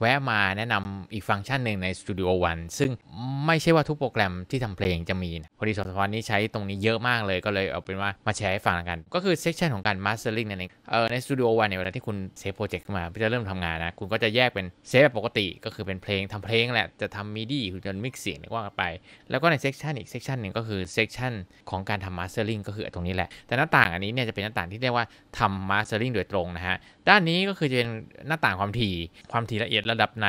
แวะมาแนะนำอีกฟังก์ชันหนึ่งใน Studio One ซึ่งไม่ใช่ว่าทุกโปรแกรมที่ทำเพลงจะมีนะพอดีสอนสอนนี้ใช้ตรงนี้เยอะมากเลยก็เลยเอาเป็นว่ามาแชร์ให้ฟังกัน ก็คือเซสชันของการมาสเตอร์ลิงนั่นเองเออใน Studio One เนี่ยเวลาที่คุณเซฟโปรเจกต์ขึ้นมาเพื่อจะเริ่มทำงานนะ คุณก็จะแยกเป็นเซฟแบบปกติก็คือเป็นเพลงทำเพลงแหละจะทำมิดี้คือจะมิกซ์เสียงว่ากันไป แล้วก็ในเซสชันอีกเซสชันหนึ่งก็คือเซสชันของการทำมาสเตอร์ลิงก็คือตรงนี้แหละ แต่หน้าต่างอันนี้เนี่ยจะเป็นหน้าต่างที่เรียกว่าทำสเตอร์ลิงโดยตรงนะฮะด้านนี้ก็คือจะเป็นหน้าต่างความถี่ความถี่ละเอียดระดับไหน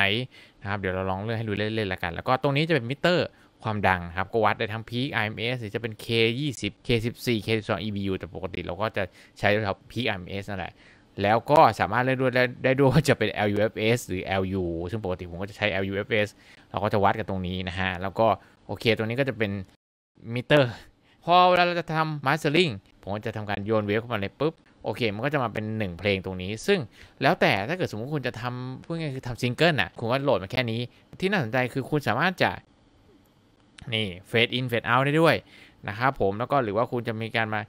นะครับเดี๋ยวเราลองเลือกให้ดูเล่นๆละกัน แล้วก็ตรงนี้จะเป็นมิเตอร์ความดังครับก็วัดได้ทั้ง p ีค IMS หรือจะเป็น K 20 K 14 K 12 EBU แต่ปกติ เราก็จะใช้แถพ peak IMS นั่นแหละแล้วก็สามารถเล่นด้วยได้ด้วยว่าจะเป็น LUFS หรือ LU ซึ่งปกติผมก็จะใช้ LUFS เราก็จะวัดกันตรงนี้นะฮะ แล้วก็ โอเคตรงนี้ก็จะเป็นมิเตอร์พอเวลาเราจะทำมาสเตอร์ลิง ผมก็จะทำการโยนเวฟเข้ามาเลยปุ๊บโอเค มันก็จะมาเป็น 1 เพลงตรงนี้ ซึ่งแล้วแต่ถ้าเกิดสมมติคุณจะทำพูดง่ายคือทำซิงเกิลน่ะ คุณก็โหลดมาแค่นี้ ที่น่าสนใจคือคุณสามารถจะ นี่เฟดอินเฟดเอาได้ด้วย นะครับผม แล้วก็หรือว่าคุณจะมีการมา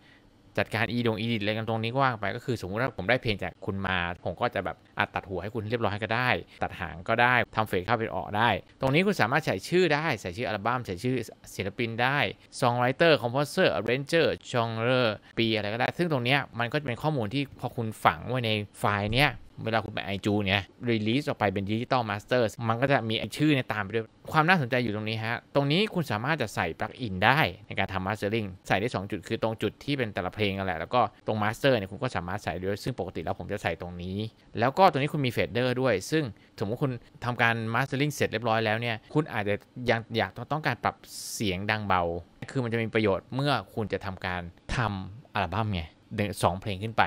จัดการอีดงอีดิทอะไรกันตรงนี้กว่างไป ก็คือสมมติว่าผมได้เพลงจากคุณมา ผมก็จะแบบาจตัดหัวให้คุณเรียบร้อยก็ได้ ตัดหางก็ได้ทำเฟดเข้าเฟดออกได้ ตรงนี้คุณสามารถใส่ชื่อได้ใส่ชื่ออัลบั้มใส่ชื่อศิลปินได้ซองไรเตอร์คอมโพเซอร์อเรนเจอร์ชองเลอร์ปีอะไรก็ได้ ซึ่งตรงนี้มันก็จะเป็นข้อมูลที่พอคุณฝังไว้ในไฟล์เนี้ยเวลาคุณไปไอจูเนี่ยรีลีสออกไปเป็นดิจิตอลมาสเตอร์มันก็จะมีชื่อเนี่ยตามไปด้วย ความน่าสนใจอยู่ตรงนี้ฮะตรงนี้คุณสามารถจะใส่ปลั๊กอินได้ในการทำมาสเตอร์ลิงใส่ได้2จุดคือตรงจุดที่เป็นแต่ละเพลงนั่นแหละแล้วก็ตรงมาสเตอร์เนี่ยคุณก็สามารถใส่ด้วยซึ่งปกติแล้วผมจะใส่ตรงนี้ แล้วก็ตัวนี้คุณมีเฟดเดอร์ด้วย ซึ่งสมมติคุณทำการมาสเตอร์ลิงเสร็จเรียบร้อยแล้วเนี่ย คุณอาจจะยังอยากต้องการปรับเสียงดังเบา คือมันจะมีประโยชน์เมื่อคุณจะทำการทำอัลบั้มไงสองเพลงขึ้นไป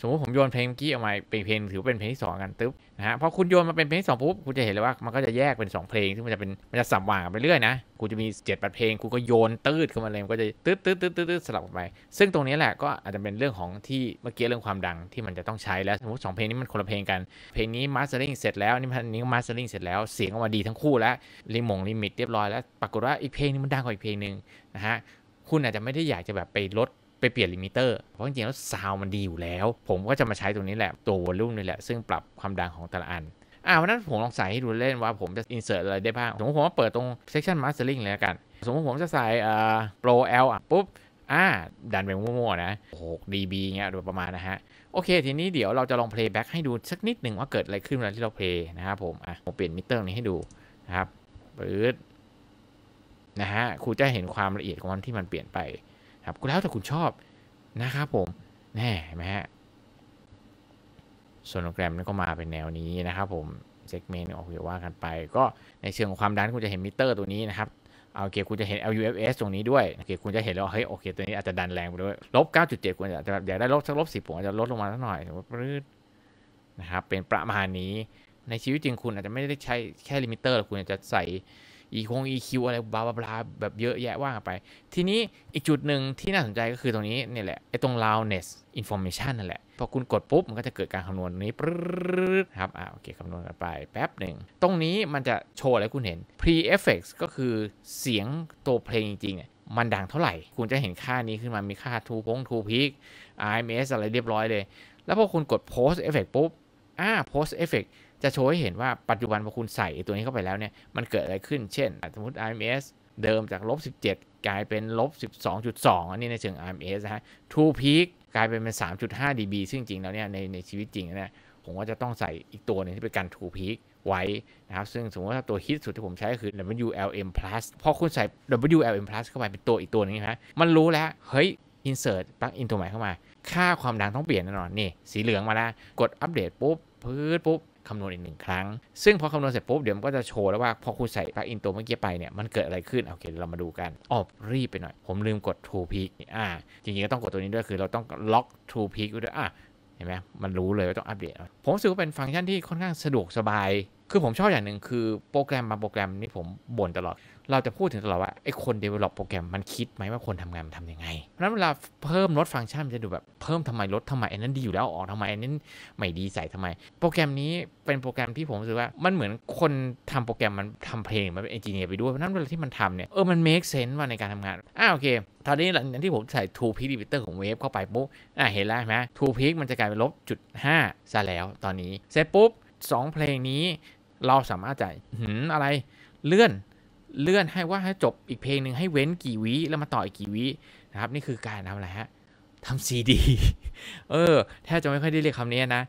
สมมติผมโยนเพลงเมื่อกี้ออกมาเป็นเพลงถือเป็นเพลงที่สองกันตึ๊บนะฮะพอคุณโยนมาเป็นเพลงที่สองปุ๊บคุณจะเห็นเลยว่ามันก็จะแยกเป็น 2 เพลงซึ่งมันจะเป็นมันจะสับว่างไปเรื่อยนะคุณจะมี7จ็ดแปดเพลงคุณก็โยนตืดขึ้นมาเลยมันก็จะตืดตืดตืดตืดสลับไปซึ่งตรงนี้แหละก็อาจจะเป็นเรื่องของที่เมื่อกี้เรื่องความดังที่มันจะต้องใช้แล้วสมมติสองเพลงนี้มันคนละเพลงกันเพลงนี้มาสเตอร์ลิงเสร็จแล้วนี่เพลงนี้มาสเตอร์ลิงเสร็จแล้ว เสียงออกมาดีทั้งคู่แล้วลิมงลิมิตเรียบร้อยแล้วปรากฏว่าอีกเพลงนี้มันดังกว่าอีกเพลงนึงนะฮะคุณอาจจะไม่ได้อยากจะแบบไปลดไปเปลี่ยนลิมิเตอร์เพราะจริงๆแล้วซาวมันดีอยู่แล้ว ผมก็จะมาใช้ตัวนี้แหละ ตัววอลลุ่มนี่แหละ ซึ่งปรับความดังของแต่ละอัน อ่าวันนั้นผมลองใส่ให้ดูเล่นว่าผมจะอินเสิร์ตอะไรได้บ้าง สมมติผม่าเปิดตรงเซสชันมาสเตอร์ลิงเลยกัน สมมติผมจะใส่อ่าโปรเอ่ะ ปุ๊บ อ่าดันไปมั่วๆนะดีบีเงี้ยโดยประมาณนะฮะโอเค ทีนี้เดี๋ยวเราจะลองพลย์แบ็กให้ดูสักนิดหนึ่งว่าเกิดอะไรขึ้นเวลาที่เราพลย์นะครับผมอ่ะผมเปลี่ยนมิเตอร์นี้ให้ดูนะครับปื๊ดนะฮะครูจะเห็นความละเอียดของมันที่มันเปลี่ยนไปครับก็แล้วแต่คุณชอบนะครับผมแน่ไหมฮะโซโนแกรมนี่ก็มาเป็นแนวนี้นะครับผมเซกเมนต์ออกเดี๋ยวว่ากันไป ก็ในเชิงของความดันคุณจะเห็นมิเตอร์ตัวนี้นะครับเอาโอเคคุณจะเห็น LUFS ตรงนี้ด้วยโอเคคุณจะเห็นแล้วเฮ้ยโอเคตัวนี้อาจจะดันแรงไปด้วยลบ9.7คุณอาจจะอยากได้ลบสักลบ10ผมอาจจะลดลงมาสักหน่อยมปื้ดนะครับ เป็นประมาณนี้ ในชีวิตจริงคุณอาจจะไม่ได้ใช้แค่ลิมิเตอร์คุณอาจจะใส่อีคงอีคิวอะไรบลาบลาแบบเยอะแยะว่างไป ทีนี้อีกจุดหนึ่งที่น่าสนใจก็คือตรงนี้นี่แหละไอ้ตรง l o u n d n e s s information นั่นแหละ พอคุณกดปุ๊บมันก็จะเกิดการคำนวณตรงนี้ปึ๊ดครับ อ่าโอเคคำนวณกันไปแป๊บหนึ่งตรงนี้มันจะโชว์อะไรคุณเห็น pre effects ก็คือเสียงตัวเพลงจริงๆเนี่ยมันดังเท่าไหร่ คุณจะเห็นค่านี้ขึ้นมามีค่าทูพงทูพิก RMS อะไรเรียบร้อยเลย แล้วพอคุณกด post effect ปุ๊บอ่า post effect จะโชว์ให้เห็นว่าปัจจุบันพอคุณใส่ตัวนี้เข้าไปแล้วเนี่ย มันเกิดอะไรขึ้น เช่น สมมติ RMS เดิมจากลบ 17 กลายเป็นลบ 12.2อันนี้ในเชิง RMS นะฮะ True Peak กลายเป็นเป็น 3.5 dB ซึ่งจริงแล้วเนี่ย ในในชีวิตจริงเนี่ยผมก็จะต้องใส่อีกตัวนึงที่เป็นการ True Peak ไว้นะครับ ซึ่งสมมติว่าตัวฮิตสุดที่ผมใช้ก็คือ WLM Plus พอคุณใส่ WLM Plus เข้าไปเป็นตัวอีกตัวนึงนะมันรู้แล้วเฮ้ย insert plug in ตัวใหม่เข้ามา ค่าความดังต้องเปลี่ยนแน่นอนนี่สีเหลืองมาแล้ว กดอัปเดตปุ๊บพื้นปุ๊บคำนวณอีกหนึ่งครั้ง ซึ่งพอคำนวณเสร็จปุ๊บเดี๋ยวมันก็จะโชว์แล้วว่าพอคุณใส่ปลั๊กอินตัวเมื่อกี้ไปเนี่ย มันเกิดอะไรขึ้นโอเคเรามาดูกันอ๋อรีบไปหน่อย ผมลืมกด True Peak อ่าจริงๆก็ต้องกดตัวนี้ด้วย คือเราต้องล็อก True Peak ด้วยอ่ะเห็นไหมมันรู้เลยว่าต้องอัปเดตผมรู้สึกว่าเป็นฟังก์ชันที่ค่อนข้างสะดวกสบายคือผมชอบอย่างหนึ่งคือ โปรแกรมบางโปรแกรมนี่ผมบ่นตลอด เราจะพูดถึงตลอดว่าไอ้คน develop โปรแกรมมันคิดไหมว่าคนทำงานมันทำยังไงเพราะนั้นเวลาเพิ่มลดฟังก์ชันมันจะดูแบบเพิ่มทำไมลดทำไมไอ้นั้นดีอยู่แล้วออกทำไมไอ้นั้นไม่ดีใส่ทำไม โปรแกรมนี้เป็นโปรแกรมที่ผมรู้สึกว่ามันเหมือนคนทำโปรแกรมมันทำเพลงมันเป็นเอนจิเนียร์ไปด้วย เพราะนั้นเวลาที่มันทำเนี่ยเออมัน make sense ว่าในการทำงานอ้าโอเคตอนนี้หลังจากที่ผมใส่ two peak limiter ของเวฟเข้าไป ปุ๊บ อ่าเห็นแล้วใช่ไหม two peak มันจะกลายเป็นลบจุดห้าซะแล้วตอนนี้เสร็จปุ๊บ2เพลงนี้เราสามารถจะอะไร เลื่อน เลื่อนให้ว่าให้จบอีกเพลงหนึ่งให้เว้นกี่วิแล้วมาต่ออีกกี่วินะครับ นี่คือการทำอะไรฮะทำซีดีเออแทบจะไม่ค่อยได้เรียกคำนี้นะ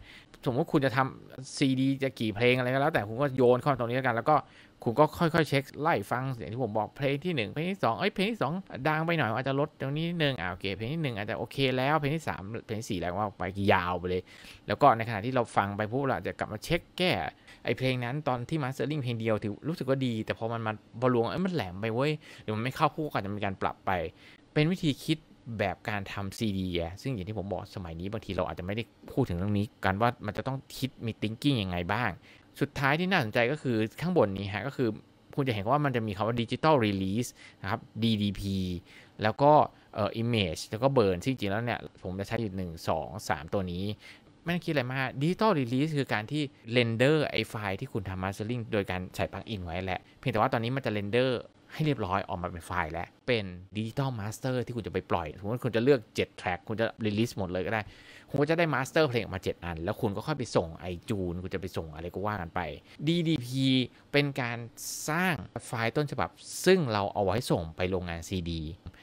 สมมติคุณจะทำซีดีจะกี่เพลงอะไรก็แล้ว แต่คุณก็โยนเข้าตรงนี้แล้วกันแล้วก็คุณก็ค่อยๆเช็คไล่ฟังอย่างที่ผมบอกเพลงที่1เพลงที่2เอ้ยเพลงที่ 2ดังไปหน่อย อาจจะลดตรงนี้นึงอ่าโอเคเพลงที่1อาจจะโอเคแล้วเพลงที่3เพลงที่4แล้วว่าไปยาวไปเลย แล้วก็ในขณะที่เราฟังไปปุ๊บเราจะกลับมาเช็คแก้ไอเพลงนั้นตอนที่มาสเตอร์ลิงเพลงเดียวถือรู้สึกว่าดี แต่พอมันมาบอลลวงเอ้ยมันแหลมไปเว้ยหรือมันไม่เข้าคู่กันจะมีการปรับไป เป็นวิธีคิดแบบการทำซีดีซึ่งอย่างที่ผมบอกสมัยนี้บางทีเราอาจจะไม่ได้พูดถึงเรื่องนี้กันว่ามันจะต้องคิดมีทิงกิ้งยังไงบ้าง สุดท้ายที่น่าสนใจก็คือข้างบนนี้ฮะก็คือคุณจะเห็นว่ามันจะมีคำว่าดิจิตอลรีลีสนะครับ DDP แล้วก็เอ่อ Image แล้วก็เบิร์นซึ่งจริงแล้วเนี่ยผมจะใช้อยู่1 2 3 ตัวนี้ ไม่ต้องคิดอะไรมากดิจิตอลรีลีสคือการที่เรนเดอร์ไอไฟล์ที่คุณทำมาสเตอร์ลิงโดยการใส่พังอินไว้แหละเพียงแต่ว่าตอนนี้มันจะเรนเดอร์ให้เรียบร้อยออกมาเป็นไฟล์แล้วเป็นดิจิตอลมาสเตอร์ที่คุณจะไปปล่อยสมมติคุณจะเลือก7แทร็กคุณจะรีลิสหมดเลยก็ได้ คุณก็จะได้มาสเตอร์เพลงออกมา7อัน แล้วคุณก็ค่อยไปส่งไอจูนคุณจะไปส่งอะไรก็ว่ากันไป DDP เป็นการสร้างไฟล์ต้นฉบับ ซึ่งเราเอาไว้ส่งไปโรงงาน CD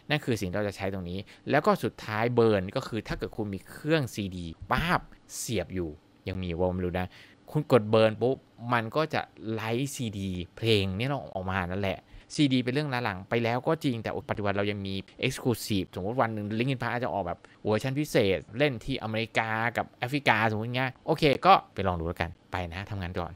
นั่นคือสิ่งที่เราจะใช้ตรงนี้แล้วก็สุดท้ายเบิร์นก็คือถ้าเกิดคุณมีเครื่อง CD ป้าบเสียบอยู่ยังมีวอลไม่รู้นะคุณกดเบิร์นปุ๊บมันก็จะไลฟ์ซีดีเพลงนี่เราออกมานั่นแหละซีดีเป็นเรื่องล้าหลังไปแล้วก็จริงแต่ปัจจุบันเรายังมี Exclusive สมมติวันหนึ่ง ลิงกินพาร์จะออกแบบเวอร์ชันพิเศษเล่นที่อเมริกากับแอฟริกา สมมติเงี้ยโอเค ก็ไปลองดูแล้วกันไปนะทำงานก่อน